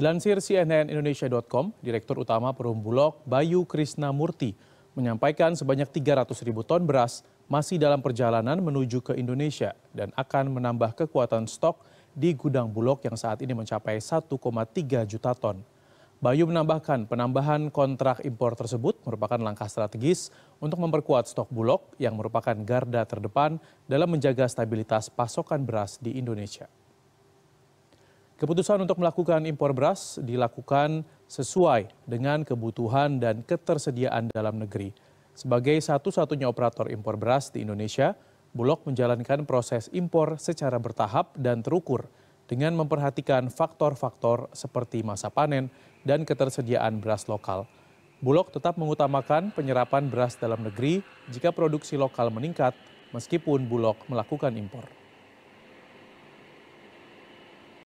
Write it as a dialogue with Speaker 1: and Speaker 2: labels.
Speaker 1: Dilansir CNN Indonesia.com, Direktur Utama perum bulog Bayu Krisna Murti menyampaikan sebanyak 300 ribu ton beras masih dalam perjalanan menuju ke Indonesia dan akan menambah kekuatan stok di gudang Bulog yang saat ini mencapai 1,3 juta ton. Bayu menambahkan penambahan kontrak impor tersebut merupakan langkah strategis untuk memperkuat stok Bulog yang merupakan garda terdepan dalam menjaga stabilitas pasokan beras di Indonesia. Keputusan untuk melakukan impor beras dilakukan sesuai dengan kebutuhan dan ketersediaan dalam negeri. Sebagai satu-satunya operator impor beras di Indonesia, Bulog menjalankan proses impor secara bertahap dan terukur dengan memperhatikan faktor-faktor seperti masa panen dan ketersediaan beras lokal. Bulog tetap mengutamakan penyerapan beras dalam negeri jika produksi lokal meningkat meskipun Bulog melakukan impor.